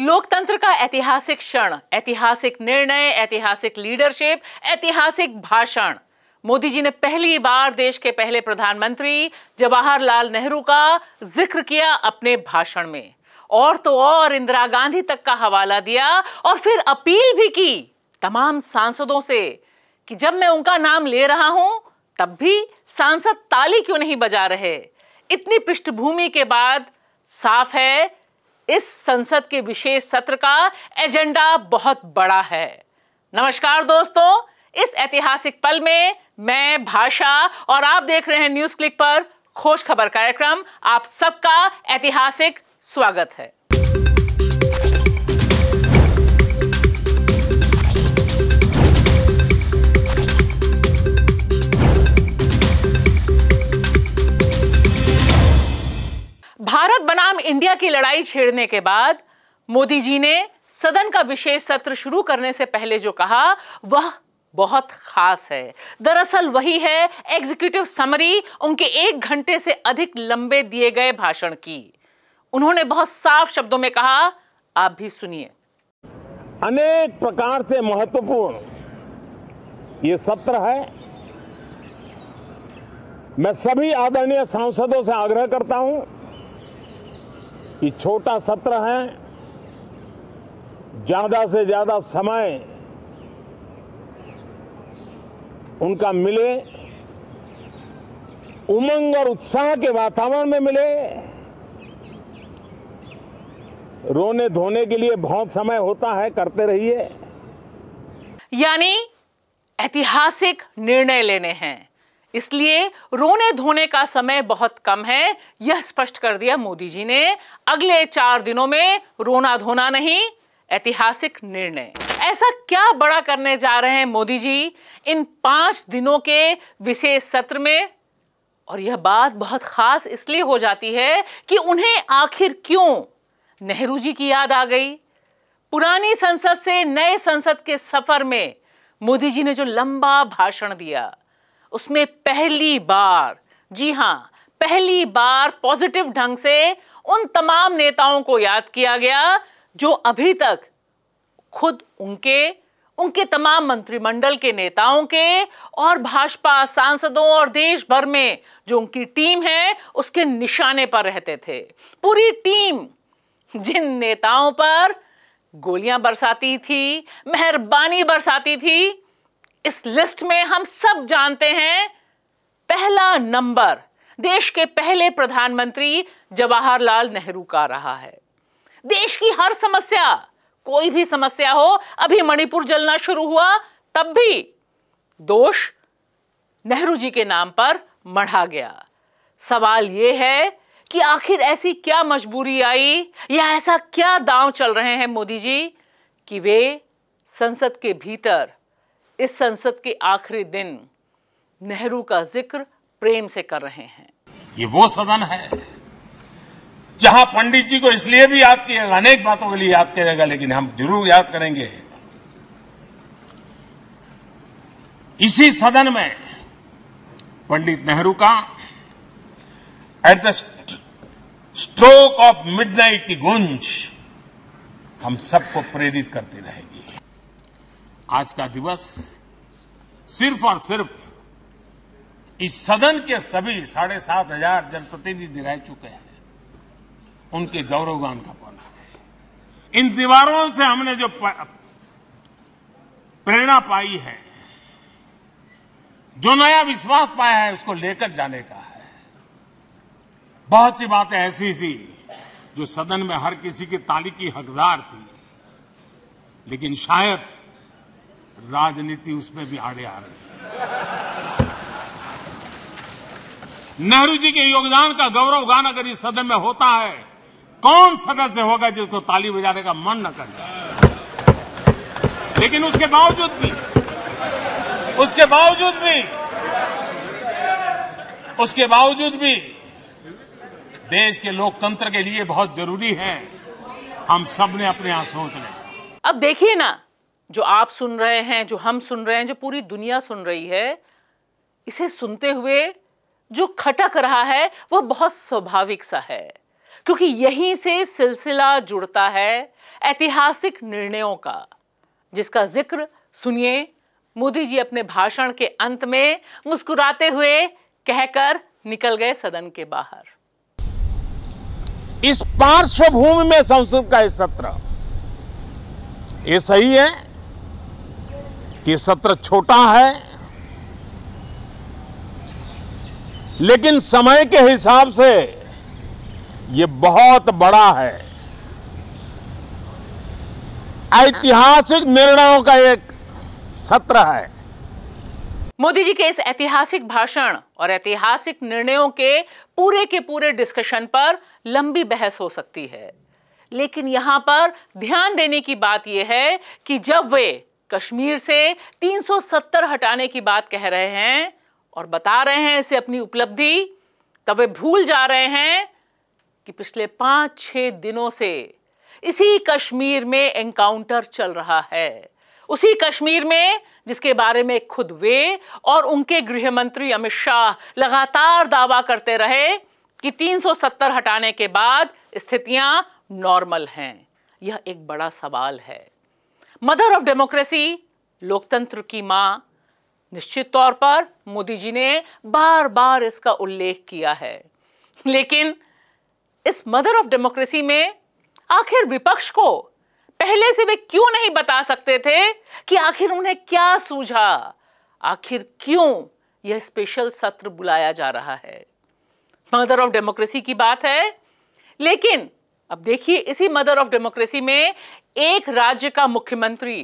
लोकतंत्र का ऐतिहासिक क्षण ऐतिहासिक निर्णय ऐतिहासिक लीडरशिप ऐतिहासिक भाषण मोदी जी ने पहली बार देश के पहले प्रधानमंत्री जवाहरलाल नेहरू का जिक्र किया अपने भाषण में और तो और इंदिरा गांधी तक का हवाला दिया और फिर अपील भी की तमाम सांसदों से कि जब मैं उनका नाम ले रहा हूं तब भी सांसद ताली क्यों नहीं बजा रहे इतनी पृष्ठभूमि के बाद साफ है इस संसद के विशेष सत्र का एजेंडा बहुत बड़ा है नमस्कार दोस्तों इस ऐतिहासिक पल में मैं भाषा और आप देख रहे हैं न्यूज क्लिक पर खोज खबर कार्यक्रम आप सबका ऐतिहासिक स्वागत है की लड़ाई छेड़ने के बाद मोदी जी ने सदन का विशेष सत्र शुरू करने से पहले जो कहा वह बहुत खास है दरअसल वही है एग्जीक्यूटिव समरी उनके एक घंटे से अधिक लंबे दिए गए भाषण की उन्होंने बहुत साफ शब्दों में कहा आप भी सुनिए अनेक प्रकार से महत्वपूर्ण ये सत्र है मैं सभी आदरणीय सांसदों से आग्रह करता हूं कि छोटा सत्र है ज़्यादा से ज़्यादा समय उनका मिले उमंग और उत्साह के वातावरण में मिले रोने धोने के लिए बहुत समय होता है करते रहिए यानी ऐतिहासिक निर्णय लेने हैं इसलिए रोने धोने का समय बहुत कम है यह स्पष्ट कर दिया मोदी जी ने अगले चार दिनों में रोना धोना नहीं ऐतिहासिक निर्णय ऐसा क्या बड़ा करने जा रहे हैं मोदी जी इन पांच दिनों के विशेष सत्र में और यह बात बहुत खास इसलिए हो जाती है कि उन्हें आखिर क्यों नेहरू जी की याद आ गई पुरानी संसद से नए संसद के सफर में मोदी जी ने जो लंबा भाषण दिया उसमें पहली बार जी हां पहली बार पॉजिटिव ढंग से उन तमाम नेताओं को याद किया गया जो अभी तक खुद उनके उनके तमाम मंत्रिमंडल के नेताओं के और भाजपा सांसदों और देश भर में जो उनकी टीम है उसके निशाने पर रहते थे पूरी टीम जिन नेताओं पर गोलियां बरसाती थी मेहरबानी बरसाती थी इस लिस्ट में हम सब जानते हैं पहला नंबर देश के पहले प्रधानमंत्री जवाहरलाल नेहरू का रहा है देश की हर समस्या कोई भी समस्या हो अभी मणिपुर जलना शुरू हुआ तब भी दोष नेहरू जी के नाम पर मढ़ा गया सवाल यह है कि आखिर ऐसी क्या मजबूरी आई या ऐसा क्या दांव चल रहे हैं मोदी जी कि वे संसद के भीतर इस संसद के आखिरी दिन नेहरू का जिक्र प्रेम से कर रहे हैं ये वो सदन है जहां पंडित जी को इसलिए भी याद किया अनेक बातों के लिए याद किया जाएगा लेकिन हम जरूर याद करेंगे इसी सदन में पंडित नेहरू का at the stroke of midnight की गूंज हम सबको प्रेरित करती रहेगी आज का दिवस सिर्फ और सिर्फ इस सदन के सभी साढ़े सात हजार जनप्रतिनिधि रह चुके हैं उनके गौरवगान का पौना है इन दीवारों से हमने जो प्रेरणा पाई है जो नया विश्वास पाया है उसको लेकर जाने का है बहुत सी बातें ऐसी थी जो सदन में हर किसी की ताली की हकदार थी लेकिन शायद राजनीति उसमें भी आड़े आ रही है नेहरू जी के योगदान का गौरव गान अगर इस सदन में होता है कौन सदस्य होगा जिसको ताली बजाने का मन न कर जाए लेकिन उसके बावजूद भी उसके बावजूद भी उसके बावजूद भी देश के लोकतंत्र के लिए बहुत जरूरी है हम सब ने अपने यहां सोच लिया अब देखिए ना जो आप सुन रहे हैं जो हम सुन रहे हैं जो पूरी दुनिया सुन रही है इसे सुनते हुए जो खटक रहा है वह बहुत स्वाभाविक सा है क्योंकि यहीं से सिलसिला जुड़ता है ऐतिहासिक निर्णयों का जिसका जिक्र सुनिए मोदी जी अपने भाषण के अंत में मुस्कुराते हुए कहकर निकल गए सदन के बाहर इस पार्श्वभूमि में संसद का यह सत्र ये सही है कि सत्र छोटा है लेकिन समय के हिसाब से ये बहुत बड़ा है ऐतिहासिक निर्णयों का एक सत्र है मोदी जी के इस ऐतिहासिक भाषण और ऐतिहासिक निर्णयों के पूरे के पूरे डिस्कशन पर लंबी बहस हो सकती है लेकिन यहां पर ध्यान देने की बात यह है कि जब वे कश्मीर से 370 हटाने की बात कह रहे हैं और बता रहे हैं इसे अपनी उपलब्धि तब वे भूल जा रहे हैं कि पिछले पांच छह दिनों से इसी कश्मीर में एनकाउंटर चल रहा है उसी कश्मीर में जिसके बारे में खुद वे और उनके गृह मंत्री अमित शाह लगातार दावा करते रहे कि 370 हटाने के बाद स्थितियां नॉर्मल हैं यह एक बड़ा सवाल है मदर ऑफ डेमोक्रेसी लोकतंत्र की मां निश्चित तौर पर मोदी जी ने बार बार इसका उल्लेख किया है लेकिन इस मदर ऑफ डेमोक्रेसी में आखिर विपक्ष को पहले से वे क्यों नहीं बता सकते थे कि आखिर उन्हें क्या सूझा आखिर क्यों यह स्पेशल सत्र बुलाया जा रहा है मदर ऑफ डेमोक्रेसी की बात है लेकिन अब देखिए इसी मदर ऑफ डेमोक्रेसी में एक राज्य का मुख्यमंत्री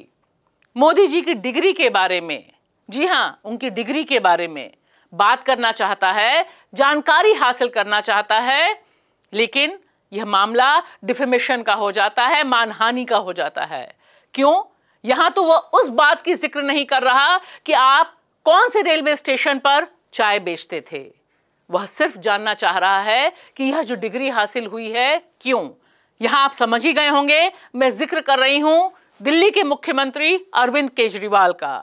मोदी जी की डिग्री के बारे में जी हां उनकी डिग्री के बारे में बात करना चाहता है जानकारी हासिल करना चाहता है लेकिन यह मामला डिफेमेशन का हो जाता है मानहानि का हो जाता है क्यों यहां तो वह उस बात की जिक्र नहीं कर रहा कि आप कौन से रेलवे स्टेशन पर चाय बेचते थे वह सिर्फ जानना चाह रहा है कि यह जो डिग्री हासिल हुई है क्यों यहां आप समझ ही गए होंगे मैं जिक्र कर रही हूं दिल्ली के मुख्यमंत्री अरविंद केजरीवाल का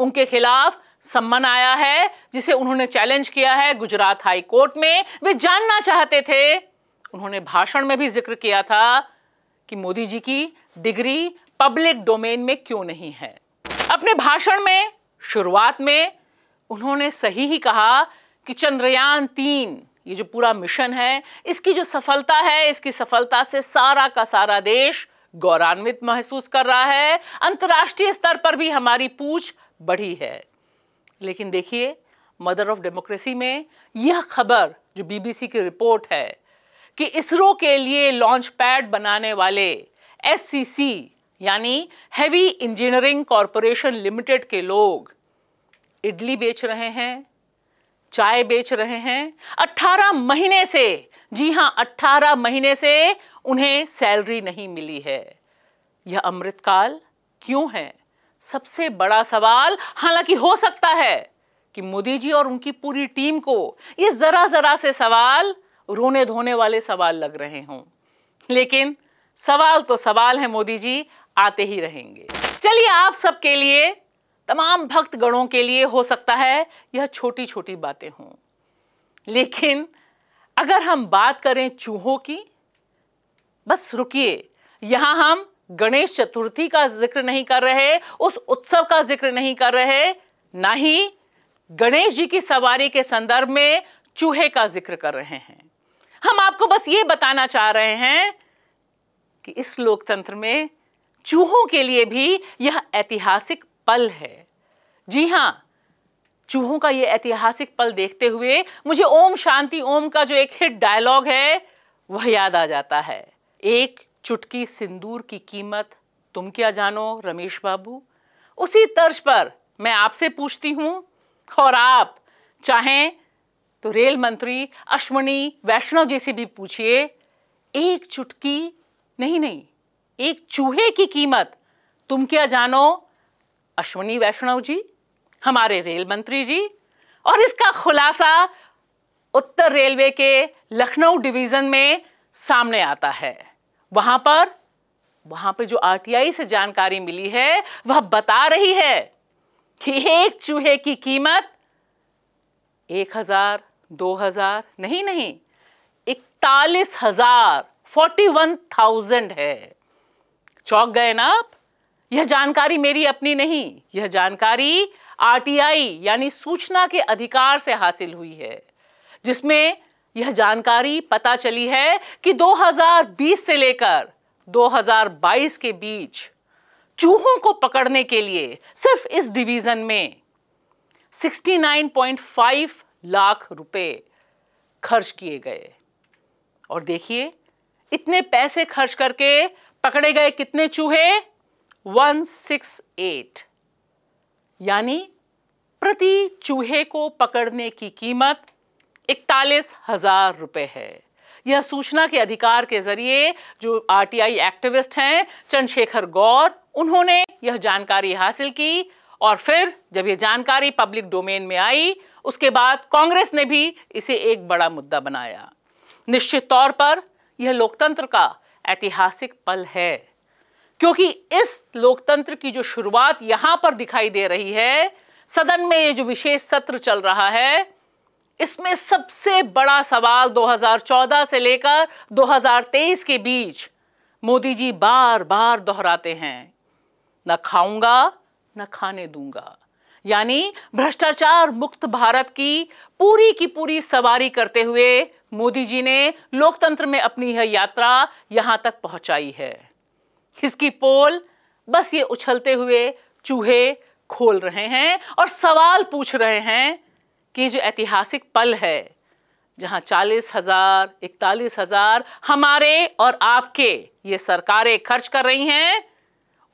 उनके खिलाफ सम्मन आया है जिसे उन्होंने चैलेंज किया है गुजरात हाई कोर्ट में वे जानना चाहते थे उन्होंने भाषण में भी जिक्र किया था कि मोदी जी की डिग्री पब्लिक डोमेन में क्यों नहीं है अपने भाषण में शुरुआत में उन्होंने सही ही कहा कि चंद्रयान तीन ये जो पूरा मिशन है इसकी जो सफलता है इसकी सफलता से सारा का सारा देश गौरवान्वित महसूस कर रहा है अंतर्राष्ट्रीय स्तर पर भी हमारी पूछ बढ़ी है लेकिन देखिए मदर ऑफ डेमोक्रेसी में यह खबर जो बीबीसी की रिपोर्ट है कि इसरो के लिए लॉन्च पैड बनाने वाले एस यानी हैवी इंजीनियरिंग कॉरपोरेशन लिमिटेड के लोग इडली बेच रहे हैं चाय बेच रहे हैं 18 महीने से जी हाँ 18 महीने से उन्हें सैलरी नहीं मिली है यह अमृतकाल क्यों है सबसे बड़ा सवाल हालांकि हो सकता है कि मोदी जी और उनकी पूरी टीम को ये ज़रा ज़रा से सवाल रोने धोने वाले सवाल लग रहे हों लेकिन सवाल तो सवाल है मोदी जी आते ही रहेंगे चलिए आप सबके लिए तमाम भक्त गणों के लिए हो सकता है यह छोटी छोटी बातें हों लेकिन अगर हम बात करें चूहों की बस रुकिए यहां हम गणेश चतुर्थी का जिक्र नहीं कर रहे उस उत्सव का जिक्र नहीं कर रहे ना ही गणेश जी की सवारी के संदर्भ में चूहे का जिक्र कर रहे हैं हम आपको बस ये बताना चाह रहे हैं कि इस लोकतंत्र में चूहों के लिए भी यह ऐतिहासिक पल है जी हाँ चूहों का ये ऐतिहासिक पल देखते हुए मुझे ओम शांति ओम का जो एक हिट डायलॉग है वह याद आ जाता है एक चुटकी सिंदूर की कीमत तुम क्या जानो रमेश बाबू उसी तर्ज पर मैं आपसे पूछती हूं और आप चाहें तो रेल मंत्री अश्वनी वैष्णव जी से भी पूछिए एक चुटकी नहीं नहीं एक चूहे की कीमत तुम क्या जानो अश्वनी वैष्णव जी हमारे रेल मंत्री जी और इसका खुलासा उत्तर रेलवे के लखनऊ डिवीज़न में सामने आता है वहां पर वहां पर जो आरटीआई से जानकारी मिली है वह बता रही है कि एक चूहे की कीमत एक हज़ार दो हज़ार नहीं नहीं इकतालीस हज़ार फोर्टी वन थाउजेंड है चौक गए ना आप यह जानकारी मेरी अपनी नहीं यह जानकारी आरटीआई यानी सूचना के अधिकार से हासिल हुई है जिसमें यह जानकारी पता चली है कि 2020 से लेकर 2022 के बीच चूहों को पकड़ने के लिए सिर्फ इस डिवीजन में 69.5 लाख रुपए खर्च किए गए और देखिए इतने पैसे खर्च करके पकड़े गए कितने चूहे वन सिक्स एट यानी प्रति चूहे को पकड़ने की कीमत इकतालीस हजार रुपये है यह सूचना के अधिकार के जरिए जो आरटीआई एक्टिविस्ट हैं चंद्रशेखर गौर उन्होंने यह जानकारी हासिल की और फिर जब यह जानकारी पब्लिक डोमेन में आई उसके बाद कांग्रेस ने भी इसे एक बड़ा मुद्दा बनाया निश्चित तौर पर यह लोकतंत्र का ऐतिहासिक पल है क्योंकि इस लोकतंत्र की जो शुरुआत यहां पर दिखाई दे रही है सदन में ये जो विशेष सत्र चल रहा है इसमें सबसे बड़ा सवाल 2014 से लेकर 2023 के बीच मोदी जी बार बार दोहराते हैं न खाऊंगा न खाने दूंगा यानी भ्रष्टाचार मुक्त भारत की पूरी की पूरी सवारी करते हुए मोदी जी ने लोकतंत्र में अपनी यह यात्रा यहां तक पहुंचाई है किसकी पोल बस ये उछलते हुए चूहे खोल रहे हैं और सवाल पूछ रहे हैं कि जो ऐतिहासिक पल है जहां चालीस हजार इकतालीस हजार हमारे और आपके ये सरकारें खर्च कर रही हैं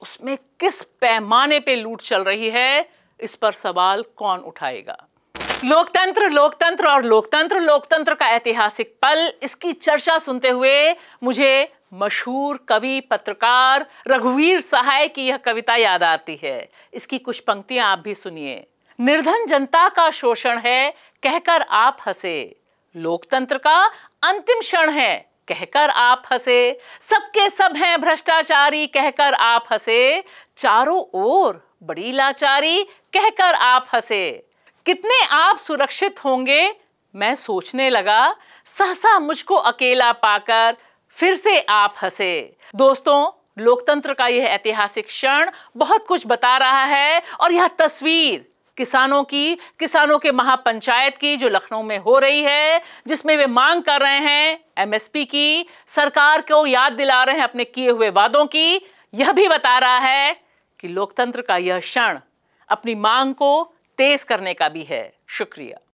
उसमें किस पैमाने पे लूट चल रही है इस पर सवाल कौन उठाएगा लोकतंत्र लोकतंत्र और लोकतंत्र लोकतंत्र का ऐतिहासिक पल इसकी चर्चा सुनते हुए मुझे मशहूर कवि पत्रकार रघुवीर सहाय की यह कविता याद आती है इसकी कुछ पंक्तियां आप भी सुनिए निर्धन जनता का शोषण है कहकर आप हंसे लोकतंत्र का अंतिम क्षण है कहकर आप हंसे सबके सब हैं भ्रष्टाचारी कहकर आप हंसे चारों ओर बड़ी लाचारी कहकर आप हंसे कितने आप सुरक्षित होंगे मैं सोचने लगा सहसा मुझको अकेला पाकर फिर से आप हंसे दोस्तों लोकतंत्र का यह ऐतिहासिक क्षण बहुत कुछ बता रहा है और यह तस्वीर किसानों की किसानों के महापंचायत की जो लखनऊ में हो रही है जिसमें वे मांग कर रहे हैं एमएसपी की सरकार को याद दिला रहे हैं अपने किए हुए वादों की यह भी बता रहा है कि लोकतंत्र का यह क्षण अपनी मांग को तेज करने का भी है शुक्रिया